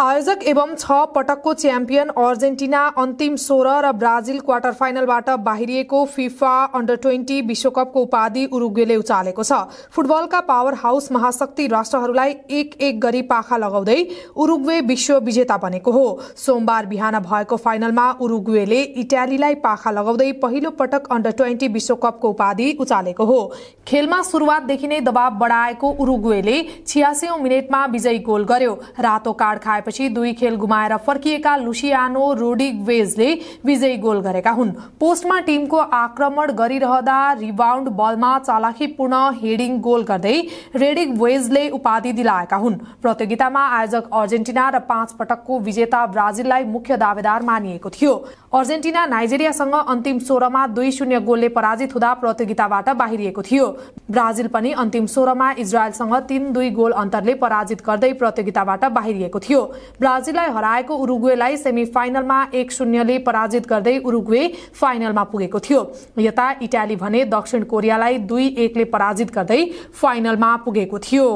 आयोजक एवं छ पटकको च्याम्पियन अर्जेन्टिना अन्तिम सोह्र र ब्राजिल क्वार्टर फाइनलबाट बाहिरिएको फिफा अन्डर ट्वेन्टी विश्वकपको उपाधि उरुग्वेले उचालेको छ फुटबलका पावर हाउस महाशक्ति राष्ट्रहरूलाई एक एक गरी पाखा लगाउँदै उरुग्वे विश्व विजेता बनेको हो सोमबार बिहान भएको फाइनलमा उरुग्वेले इटालीलाई पाखा लगाउँदै पहिलो पटक अन्डर ट्वेन्टी विश्वकपको उपाधि उचालेको हो खेलमा सुरुवातदेखि नै दबाव बढाएको उरुग्वेले छियासी मिनटमा विजयी गोल गर्यो रातो कार्ड खाए गरेपछि दुई खेल गुमाएर फर्किएका लुसियानो रोडिगवेजले विजयी गोल गरेका हुन् पोस्टमा टिमको आक्रमण गरिरहँदा रिबाउन्ड बलमा चालाखीपूर्ण हेडिङ गोल गर्दै रेडिग वेजले उपाधि दिलाएका हुन् प्रतियोगितामा आयोजक अर्जेन्टिना र पाँच पटकको विजेता ब्राजिललाई मुख्य दावेदार मानिएको थियो अर्जेन्टिना नाइजेरियासँग अन्तिम सोह्रमा दुई शून्य गोलले पराजित हुँदा प्रतियोगिताबाट बाहिरिएको थियो ब्राजिल पनि अन्तिम सोह्रमा इजरायलसँग तीन दुई गोल अन्तरले पराजित गर्दै प्रतियोगिताबाट बाहिरिएको थियो ब्राजिललाई हराएको उरुग्वेलाई सेमी फाइनलमा एक शून्यले पराजित गर्दै उरुग्वे फाइनलमा पुगेको थियो यता इटाली भने दक्षिण कोरियालाई दुई एकले पराजित गर्दै फाइनलमा पुगेको थियो